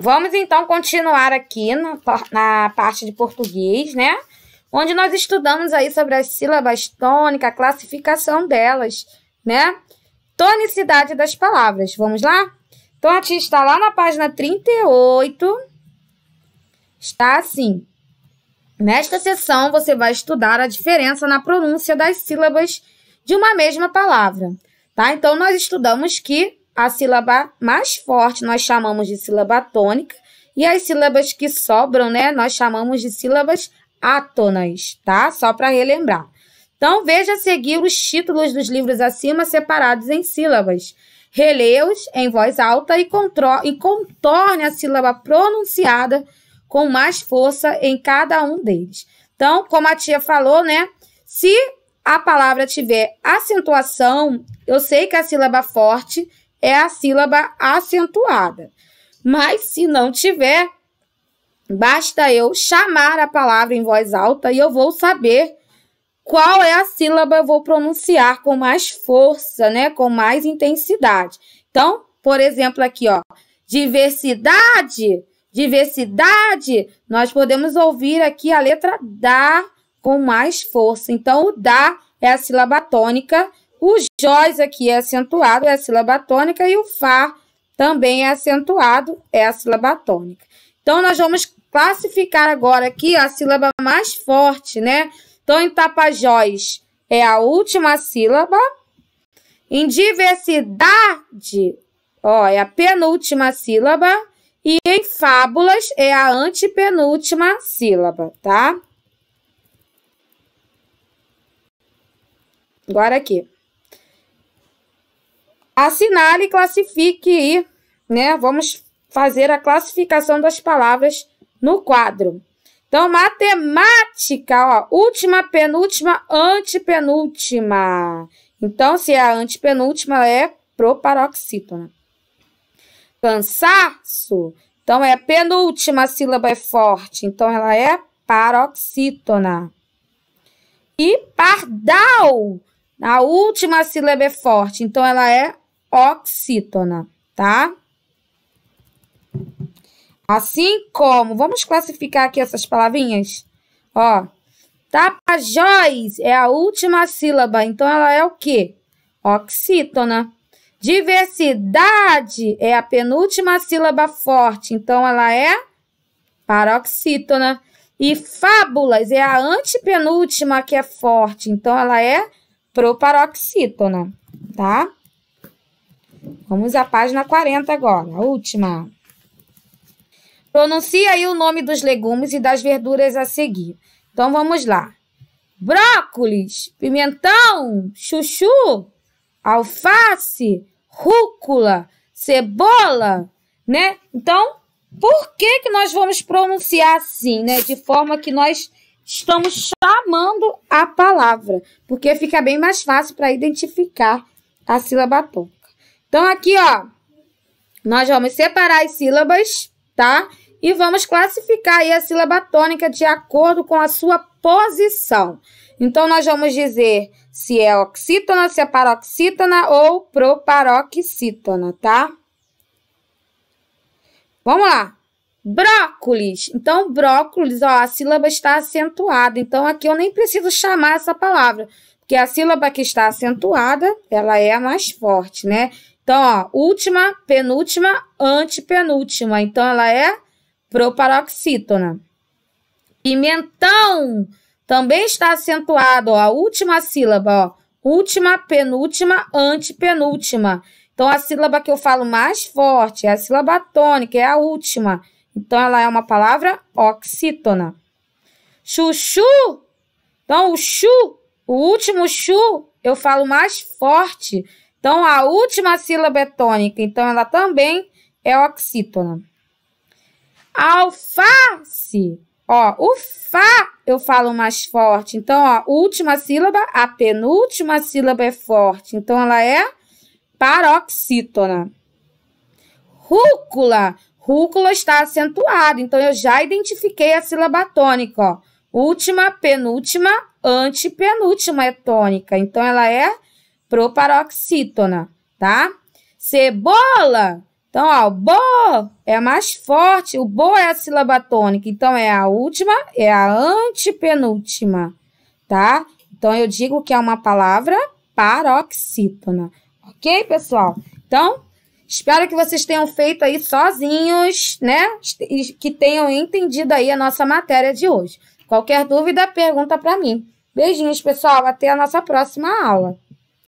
Vamos então continuar aqui no, na parte de português, né? Onde nós estudamos aí sobre as sílabas tônicas, a classificação delas, né? Tonicidade das palavras. Vamos lá? Então, a tia está lá na página 38. Está assim. Nesta sessão, você vai estudar a diferença na pronúncia das sílabas de uma mesma palavra, tá? Então, nós estudamos que a sílaba mais forte nós chamamos de sílaba tônica e as sílabas que sobram, né, nós chamamos de sílabas átonas, tá? Só para relembrar. Então, veja seguir os títulos dos livros acima separados em sílabas. Releia-os em voz alta e, e contorne a sílaba pronunciada com mais força em cada um deles. Então, como a tia falou, né? Se a palavra tiver acentuação, eu sei que a sílaba forte é a sílaba acentuada. Mas se não tiver, basta eu chamar a palavra em voz alta e eu vou saber qual é a sílaba eu vou pronunciar com mais força, né, com mais intensidade. Então, por exemplo, aqui, ó, diversidade, diversidade, nós podemos ouvir aqui a letra da com mais força. Então, o da é a sílaba tônica o Jós aqui é acentuado, é a sílaba tônica, e o Fá também é acentuado, é a sílaba tônica. Então, nós vamos classificar agora aqui a sílaba mais forte, né? Então, em Tapajós é a última sílaba. Em diversidade, ó, é a penúltima sílaba. E em fábulas é a antepenúltima sílaba, tá? Agora aqui assinale e classifique, né? Vamos fazer a classificação das palavras no quadro. Então, matemática, ó, última, penúltima, antepenúltima. Então, se é a antepenúltima, ela é proparoxítona. Cansaço, então é a penúltima a sílaba é forte, então ela é paroxítona. E pardal, a última sílaba é forte, então ela é oxítona, tá? Assim como, vamos classificar aqui essas palavrinhas? Ó, tapajós é a última sílaba, então ela é o quê? Oxítona. Diversidade é a penúltima sílaba forte, então ela é paroxítona. E fábulas é a antepenúltima que é forte, então ela é proparoxítona, tá? Vamos à página 40 agora, a última. Pronuncia aí o nome dos legumes e das verduras a seguir. Então vamos lá: brócolis, pimentão, chuchu, alface, rúcula, cebola, né? Então, por que que nós vamos pronunciar assim, né? De forma que nós estamos chamando a palavra, porque fica bem mais fácil para identificar a sílaba tônica. Então, aqui, ó, nós vamos separar as sílabas, tá? E vamos classificar aí a sílaba tônica de acordo com a sua posição. Então, nós vamos dizer se é oxítona, se é paroxítona ou proparoxítona, tá? Vamos lá. Brócolis. Então, brócolis, ó, a sílaba está acentuada. Então, aqui eu nem preciso chamar essa palavra, porque a sílaba que está acentuada, ela é a mais forte, né? Então, ó, última, penúltima, antepenúltima. Então, ela é proparoxítona. Pimentão também está acentuado, ó, a última sílaba, ó. Última, penúltima, antepenúltima. Então, a sílaba que eu falo mais forte é a sílaba tônica, é a última. Então, ela é uma palavra oxítona. Chuchu. Então, o chu, o último chu, eu falo mais forte. Então, a última sílaba é tônica, então ela também é oxítona. Alface, ó, o Fá eu falo mais forte. Então, ó, última sílaba, a penúltima sílaba é forte. Então, ela é paroxítona. Rúcula. Rúcula está acentuada. Então, eu já identifiquei a sílaba tônica. Ó. Última, penúltima, antepenúltima é tônica. Então, ela é proparoxítona, tá? Cebola. Então, ó, bo é mais forte. O bo é a sílaba tônica. Então, é a última, é a antepenúltima, tá? Então, eu digo que é uma palavra paroxítona. Ok, pessoal? Então, Espero que vocês tenham feito aí sozinhos, né? E que tenham entendido aí a nossa matéria de hoje. Qualquer dúvida, pergunta para mim. Beijinhos, pessoal. Até a nossa próxima aula.